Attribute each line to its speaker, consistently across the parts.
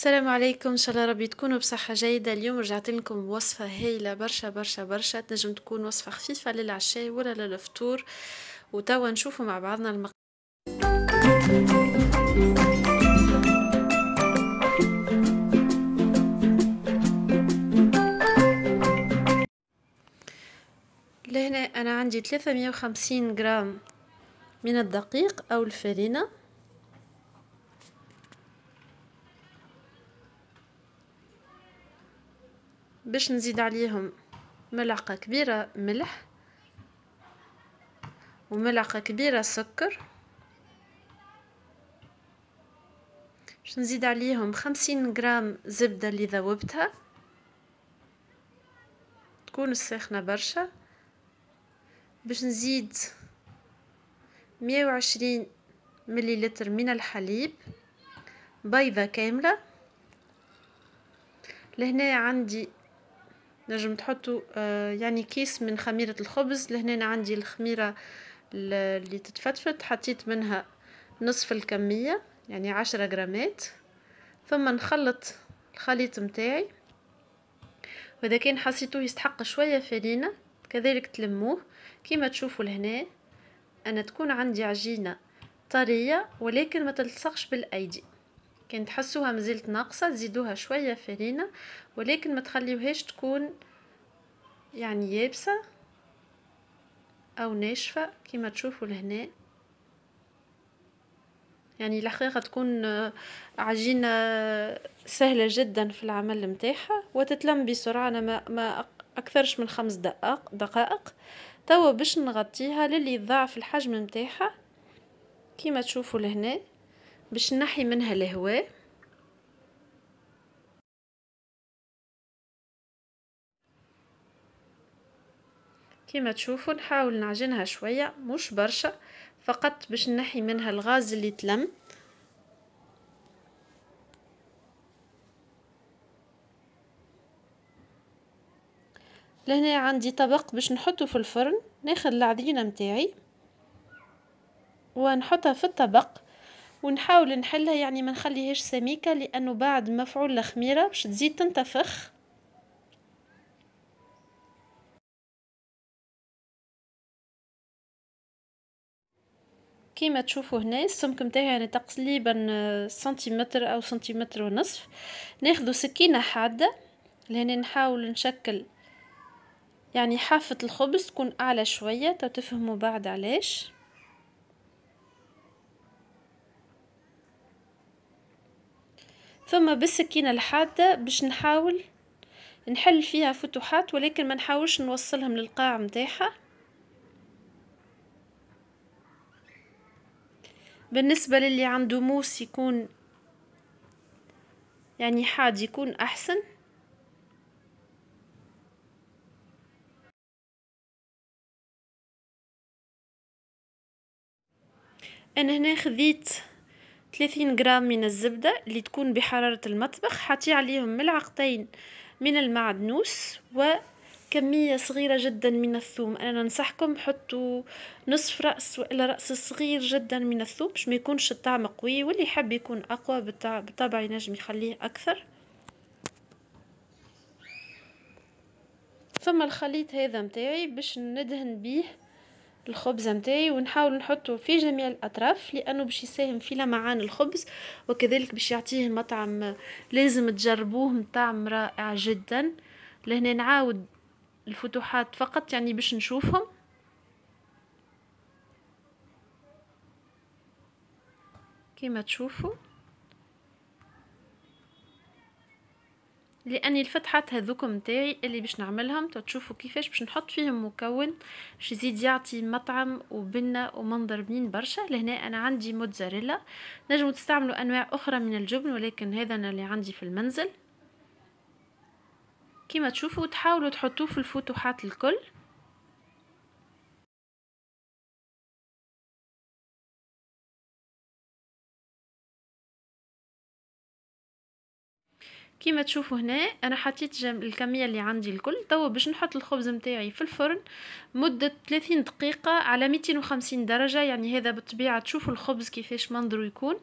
Speaker 1: السلام عليكم ان شاء الله ربي تكونوا بصحه جيده اليوم رجعت لكم بوصفه هايله برشا برشا برشا تنجم تكون وصفه خفيفه للعشاء ولا للفطور وتوا نشوفوا مع بعضنا المق... لهنا انا عندي 350 غرام من الدقيق او الفرينه باش نزيد عليهم ملعقة كبيرة ملح وملعقة كبيرة سكر باش نزيد عليهم خمسين غرام زبدة اللي ذوبتها تكون الساخنة برشا باش نزيد مية وعشرين مليلتر من الحليب بيضة كاملة لهنا عندي نجم تحطوا آه، يعني كيس من خميرة الخبز لهنا عندي الخميرة اللي تتفتفت حطيت منها نصف الكمية يعني عشرة غرامات ثم نخلط الخليط متاعي وإذا كان حسيتوه يستحق شوية فرينه كذلك تلموه كما تشوفوا لهنا أنا تكون عندي عجينة طرية ولكن ما تلصقش بالأيدي كان تحسوها مازالت ناقصه تزيدوها شويه فرينه ولكن ما تخليوهاش تكون يعني يابسه او ناشفه كما تشوفوا لهنا يعني الحقيقه تكون عجينه سهله جدا في العمل متاعها وتتلم بسرعه انا ما, ما اكثرش من خمس دقائق دقائق توا باش نغطيها للي يضاعف الحجم متاعها كما تشوفوا لهنا باش نحي منها الهواء كما تشوفوا نحاول نعجنها شوية مش برشا فقط باش نحي منها الغاز اللي تلم لهنا عندي طبق باش نحطه في الفرن ناخذ العجينة متاعي ونحطها في الطبق ونحاول نحلها يعني ما نخليهاش سميكه لانه بعد مفعول الخميره باش تزيد تنتفخ كيما تشوفوا هنا السمك نتاعي يعني تقريبا سنتيمتر او سنتيمتر ونصف ناخذ سكينه حاده لهنا نحاول نشكل يعني حافه الخبز تكون اعلى شويه تفهموا بعد علاش ثم بالسكينة الحادة باش نحاول نحل فيها فتوحات ولكن ما نحاولش نوصلهم للقاع متاعها بالنسبة للي عنده موس يكون يعني حاد يكون أحسن أنا هنا خذيت ثلاثين غرام من الزبدة اللي تكون بحرارة المطبخ حطي عليهم ملعقتين من المعدنوس وكمية صغيرة جدا من الثوم أنا ننصحكم حطوا نصف رأس وإلا رأس صغير جدا من الثوم باش ما يكونش الطعم قوي واللي يحب يكون أقوى بالطبع ينجم يخليه أكثر ثم الخليط هذا متاعي باش ندهن بيه الخبز نتاعي ونحاول نحطه في جميع الاطراف لانه باش يساهم في لمعان الخبز وكذلك باش يعطيه مطعم لازم تجربوه طعم رائع جدا لهنا نعاود الفتوحات فقط يعني باش نشوفهم كما تشوفوا لاني الفتحات هذوكم متاعي اللي باش نعملهم تشوفوا كيفاش باش نحط فيهم مكون باش يزيد يعطي مطعم وبنه ومنظر بنين برشا لهنا انا عندي موتزاريلا نجموا تستعملوا انواع اخرى من الجبن ولكن هذا انا اللي عندي في المنزل كما تشوفوا تحاولوا تحطوه في الفتوحات الكل كيما تشوفوا هنا انا حطيت الكميه اللي عندي الكل توا باش نحط الخبز نتاعي في الفرن مده 30 دقيقه على 250 درجه يعني هذا بالطبيعه تشوفوا الخبز كيفاش منظره يكون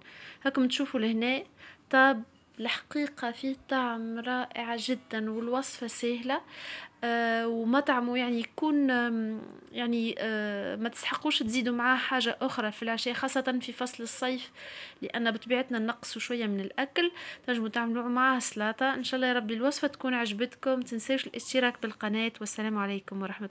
Speaker 1: هاكم تشوفوا لهنا طاب الحقيقة فيه طعم رائع جدا والوصفة سهلة آه، ومطعمه يعني يكون يعني آه، ما تسحقوش تزيدوا معاه حاجة أخرى في العشاء خاصة في فصل الصيف لأن بطبيعتنا نقص شوية من الأكل تنجموا تعملوا معاه سلطة إن شاء الله يا ربي الوصفة تكون عجبتكم تنسيش الاشتراك بالقناة والسلام عليكم ورحمة